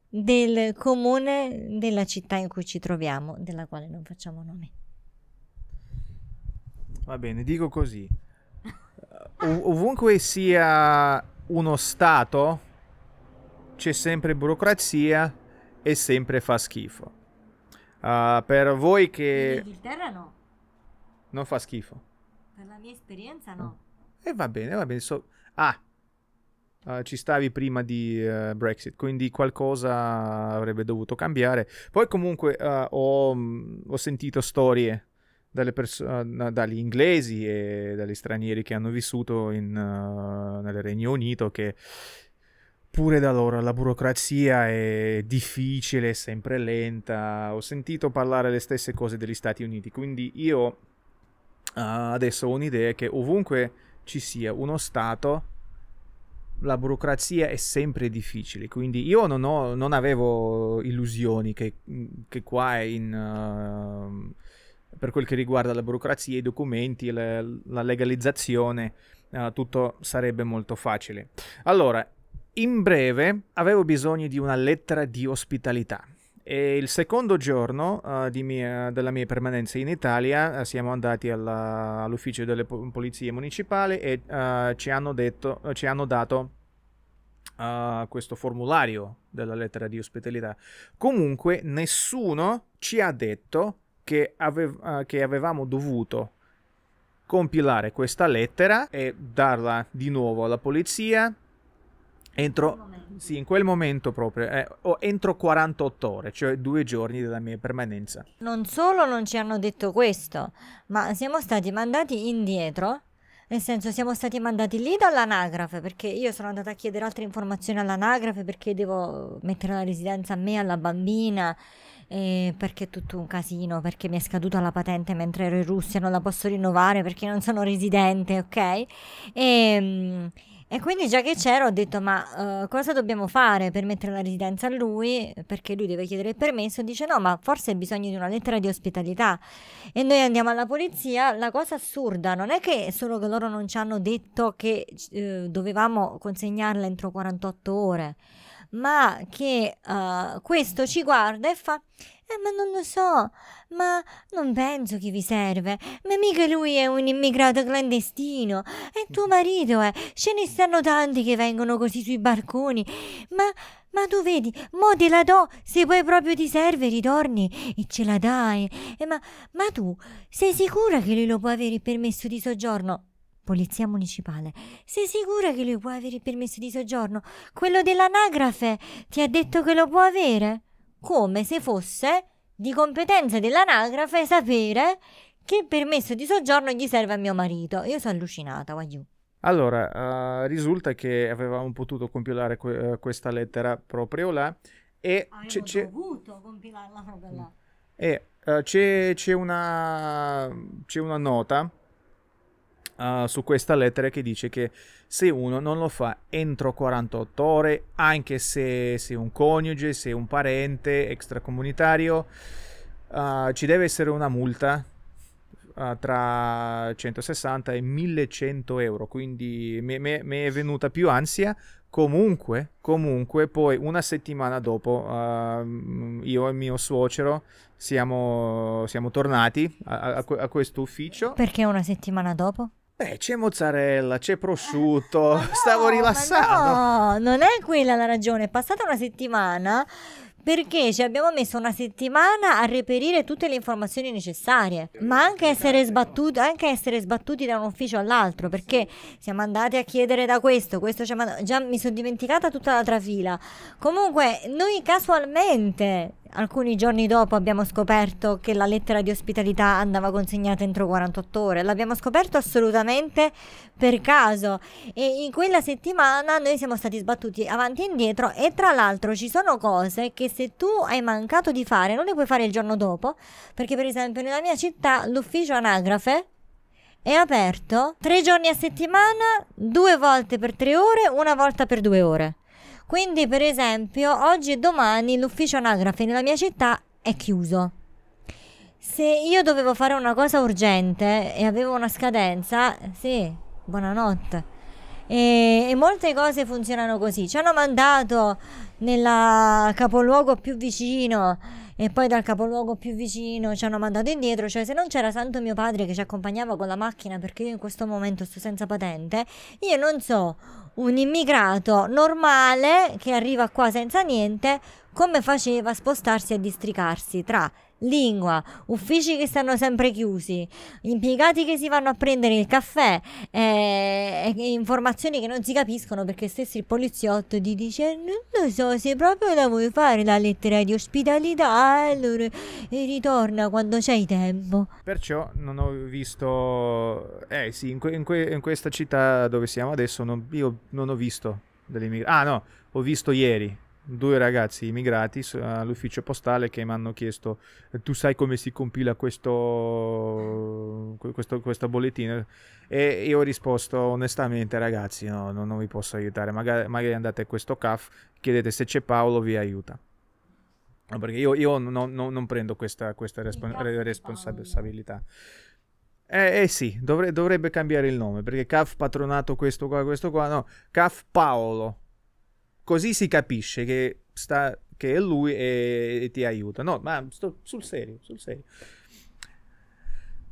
Speaker 2: del comune della città in cui ci troviamo, della quale non facciamo nome.
Speaker 1: Va bene, dico così. ovunque sia uno Stato, c'è sempre burocrazia e sempre fa schifo. Uh, per voi che... In
Speaker 2: Inghilterra no.
Speaker 1: Non fa schifo.
Speaker 2: Per la mia esperienza no.
Speaker 1: E va bene, va bene. So... Ah, Uh, ci stavi prima di uh, Brexit, quindi qualcosa avrebbe dovuto cambiare. Poi comunque uh, ho, mm, ho, sentito storie perso- eh, dagli inglesi e dagli stranieri che hanno vissuto in, nel Regno Unito che pure da loro la burocrazia è difficile, è sempre lenta. Ho sentito parlare le stesse cose degli Stati Uniti, quindi io ah, adesso ho un'idea che ovunque ci sia uno Stato, la burocrazia è sempre difficile, quindi io non, ho, non avevo illusioni che, che qua in, uh, per quel che riguarda la burocrazia, i documenti, le, la legalizzazione, uh, tutto sarebbe molto facile. Allora, in breve avevo bisogno di una lettera di ospitalità e il secondo giorno uh, eh, mia, della mia permanenza in Italia uh, siamo andati alla, all'ufficio delle polizie municipali e uh, ci, hanno detto, ci, hanno dato questo formulario della lettera di ospitalità. Comunque nessuno ci ha detto che, avev- che avevamo dovuto compilare questa lettera e darla di nuovo alla polizia Entro, sì, in quel momento proprio, eh, oh, entro 48 ore, cioè due giorni dalla mia permanenza.
Speaker 2: Non solo non ci hanno detto questo, ma siamo stati mandati indietro, nel senso siamo stati mandati lì dall'anagrafe, perché io sono andata a chiedere altre informazioni all'anagrafe, perché devo mettere la residenza a me, alla bambina, eh, perché è tutto un casino, perché mi è scaduta la patente mentre ero in Russia, non la posso rinnovare perché non sono residente, ok? E... Ehm, e quindi già che c'era ho detto ma uh, cosa dobbiamo fare per mettere la residenza a lui? Perché lui deve chiedere il permesso. Dice no ma forse hai bisogno di una lettera di ospitalità. E noi andiamo alla polizia. La cosa assurda non è che solo che loro non ci hanno detto che uh, dovevamo consegnarla entro 48 ore ma che uh, questo ci guarda e fa eh, ma non lo so, ma non penso che vi serve. Ma mica lui è un immigrato clandestino. È tuo marito, eh. Ce ne stanno tanti che vengono così sui barconi. Ma, ma tu vedi, mo te la do. Se poi proprio ti serve, ritorni e ce la dai. Eh, ma, ma tu sei sicura che lui lo può avere il permesso di soggiorno? Polizia municipale. Sei sicura che lui può avere il permesso di soggiorno? Quello dell'anagrafe ti ha detto che lo può avere? come se fosse di competenza dell'anagrafe sapere che permesso di soggiorno gli serve a mio marito. Io sono allucinata, guagliù.
Speaker 1: Allora, uh, risulta che avevamo potuto compilare que- uh, questa lettera proprio là e avevamo c- c'è...
Speaker 2: dovuto compilarla proprio là.
Speaker 1: E uh, c'è, c'è, una, c'è una nota uh, su questa lettera che dice che se uno non lo fa entro 48 ore, anche se sei un coniuge, sei un parente extracomunitario, uh, ci deve essere una multa uh, tra 160 e 1100 euro. Quindi mi è venuta più ansia Comunque, comunque, poi una settimana dopo uh, io e mio suocero siamo, siamo tornati a, a, a questo ufficio.
Speaker 2: Perché una settimana dopo?
Speaker 1: Beh, c'è mozzarella, c'è prosciutto, eh, no, stavo rilassando.
Speaker 2: No, non è quella la ragione. È passata una settimana perché ci abbiamo messo una settimana a reperire tutte le informazioni necessarie, ma anche essere, sbattuti, anche essere sbattuti da un ufficio all'altro, perché siamo andati a chiedere da questo, questo ci ha mandato, già mi sono dimenticata tutta l'altra fila. Comunque, noi casualmente Alcuni giorni dopo abbiamo scoperto che la lettera di ospitalità andava consegnata entro 48 ore. L'abbiamo scoperto assolutamente per caso e in quella settimana noi siamo stati sbattuti avanti e indietro e tra l'altro ci sono cose che se tu hai mancato di fare non le puoi fare il giorno dopo perché per esempio nella mia città l'ufficio anagrafe è aperto tre giorni a settimana, due volte per tre ore, una volta per due ore. Quindi, per esempio, oggi e domani l'ufficio anagrafe nella mia città è chiuso. Se io dovevo fare una cosa urgente e avevo una scadenza, sì, buonanotte. E, e, molte cose funzionano così. Ci hanno mandato nel capoluogo più vicino e poi dal capoluogo più vicino ci hanno mandato indietro. Cioè, se non c'era santo mio padre che ci accompagnava con la macchina perché io in questo momento sto senza patente, io non so un immigrato normale che arriva qua senza niente come faceva a spostarsi e districarsi tra lingua, uffici che stanno sempre chiusi, impiegati che si vanno a prendere il caffè eh, informazioni che non si capiscono perché stesso il poliziotto ti dice non lo so se proprio la vuoi fare la lettera di ospitalità allora eh, ritorna quando c'hai tempo
Speaker 1: perciò non ho visto eh sì in, que- in, que- in questa città dove siamo adesso non, io non ho visto dell'immigrazione ah no ho visto ieri due ragazzi immigrati all'ufficio postale che mi hanno chiesto eh, tu sai come si compila questo, questo questa bollettina e io ho risposto onestamente ragazzi no, no non vi posso aiutare magari, magari, andate a questo CAF chiedete se c'è Paolo vi aiuta no, perché io, io no, non prendo questa, questa respons responsabilità eh, eh, sì, dovre dovrebbe cambiare il nome perché CAF patronato questo qua, questo qua, no, CAF Paolo così si capisce che, sta, che è lui e, e, ti aiuta. No, ma sto sul serio, sul serio.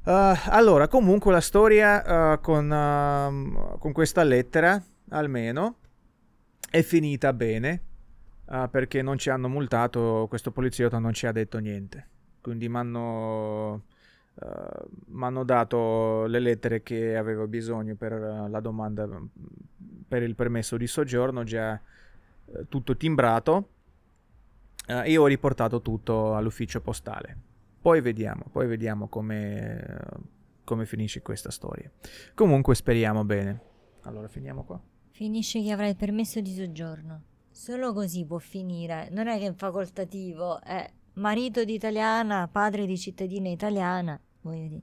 Speaker 1: Uh, allora, comunque la storia uh, con, uh, con, questa lettera, almeno, è finita bene, eh, perché non ci hanno multato, questo poliziotto non ci ha detto niente. Quindi mi hanno... Uh, mi hanno dato le lettere che avevo bisogno per uh, la domanda per il permesso di soggiorno già eh, tutto timbrato eh, e ho riportato tutto all'ufficio postale. Poi vediamo, poi vediamo come, come finisce questa storia. Comunque speriamo bene. Allora finiamo qua.
Speaker 2: Finisce che avrai il permesso di soggiorno. Solo così può finire. Non è che è facoltativo, è marito di italiana, padre di cittadina italiana, voglio dire.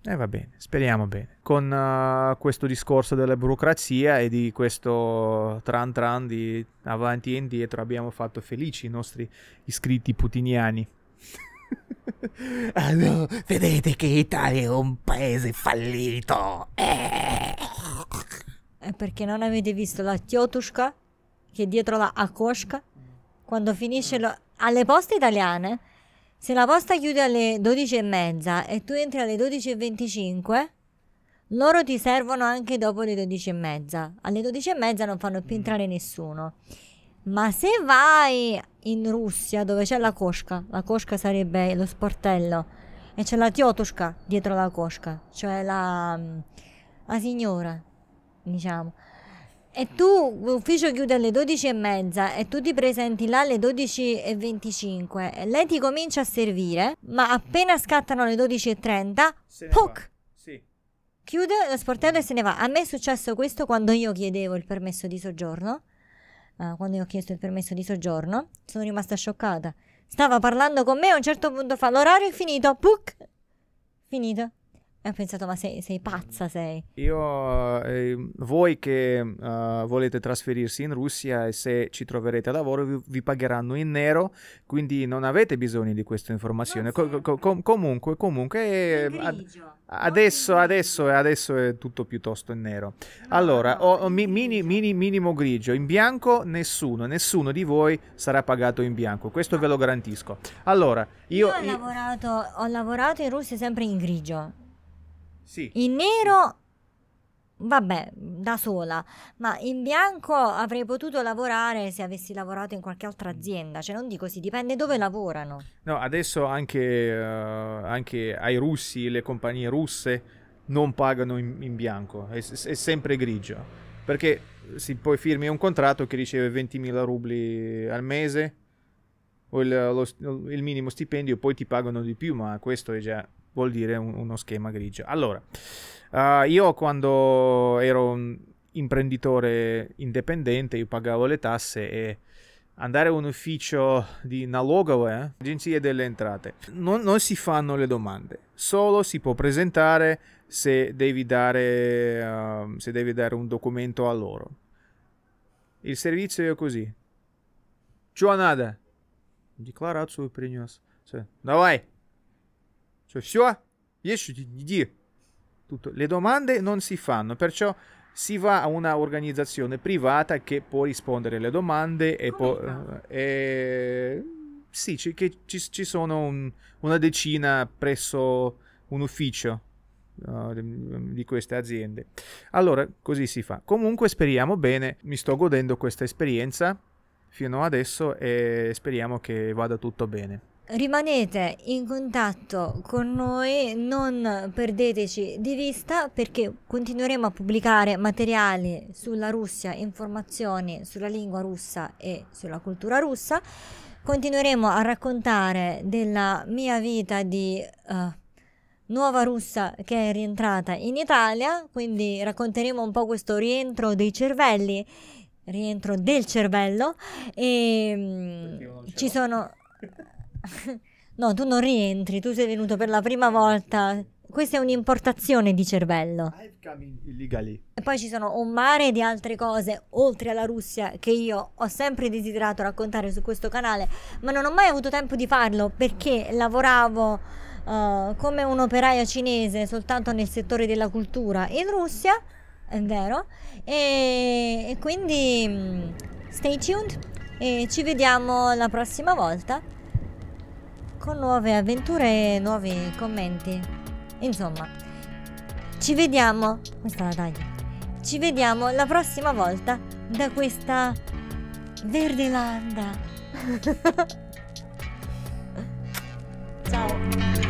Speaker 1: E eh, va bene, speriamo bene. Con uh, questo discorso della burocrazia e di questo tran tran di avanti e indietro abbiamo fatto felici i nostri iscritti putiniani. ah vedete che Italia è un paese fallito.
Speaker 2: È eh. eh, perché non avete visto la Tiotushka che è dietro la Akoshka? Quando finisce lo... alle poste italiane se la posta chiude alle 12.30 e tu entri alle 12.25, loro ti servono anche dopo le 12.30. Alle 12.30 non fanno più mm. entrare nessuno. Ma se vai in Russia dove c'è la cosca, la cosca sarebbe lo sportello, e c'è la tiotushka dietro la cosca, cioè la, mm, la signora, diciamo. E tu, l'ufficio chiude alle 12.30 e tu ti presenti là alle 12.25. Lei ti comincia a servire, ma appena scattano le 12.30, puc! Sì. Chiude lo sportello e se ne va. A me è successo questo quando io chiedevo il permesso di soggiorno. Uh, quando io ho chiesto il permesso di soggiorno, sono rimasta scioccata. Stava parlando con me, a un certo punto fa l'orario è finito, puc! Finito ho pensato, ma sei, sei pazza, sei.
Speaker 1: Io, eh, voi che uh, volete trasferirsi in Russia e se ci troverete a lavoro vi, vi pagheranno in nero, quindi non avete bisogno di questa informazione. Co- com- comunque, comunque... Eh, ad- adesso, adesso, adesso, è tutto piuttosto in nero. No, allora, no, ho, mi- mini, mini, minimo grigio. In bianco nessuno, nessuno di voi sarà pagato in bianco, questo ve lo garantisco. Allora, io... io ho, io...
Speaker 2: Lavorato, ho lavorato in Russia sempre in grigio. Sì. In nero vabbè, da sola, ma in bianco avrei potuto lavorare se avessi lavorato in qualche altra mm. azienda, cioè non dico si dipende dove lavorano.
Speaker 1: No, adesso anche, uh, anche ai russi, le compagnie russe non pagano in, in bianco, è, è, sempre grigio, perché si poi firmi un contratto che riceve 20.000 rubli al mese o il, lo, il minimo stipendio, poi ti pagano di più, ma questo è già vuol dire un, uno schema grigio. Allora, uh, io quando ero un imprenditore indipendente, io pagavo le tasse e andare a un ufficio di налоговая, eh, agenzia delle entrate, non, non, si fanno le domande, solo si può presentare se devi dare, uh, se devi dare un documento a loro. Il servizio è così. Чего nada. Декларацию принес. Все. Давай. Cioè, все, esci, di. Tutto. Le domande non si fanno, perciò si va a un'organizzazione privata che può rispondere alle domande e poi... Eh, eh, sì, ci, ci, ci sono un, una decina presso un ufficio uh, di queste aziende. Allora, così si fa. Comunque speriamo bene, mi sto godendo questa esperienza fino adesso e speriamo che vada tutto bene
Speaker 2: rimanete in contatto con noi, non perdeteci di vista perché continueremo a pubblicare materiali sulla Russia, informazioni sulla lingua russa e sulla cultura russa. Continueremo a raccontare della mia vita di uh, nuova russa che è rientrata in Italia, quindi racconteremo un po' questo rientro dei cervelli, rientro del cervello e mm, ci sono No, tu non rientri, tu sei venuto per la prima volta. Questa è un'importazione di cervello. Ah, e poi ci sono un mare di altre cose oltre alla Russia che io ho sempre desiderato raccontare su questo canale, ma non ho mai avuto tempo di farlo perché lavoravo uh, come un'operaia cinese soltanto nel settore della cultura in Russia, è vero, e, e quindi mm, stay tuned e ci vediamo la prossima volta con nuove avventure e nuovi commenti. Insomma, ci vediamo. Questa la taglio. Ci vediamo la prossima volta da questa verde landa. Ciao.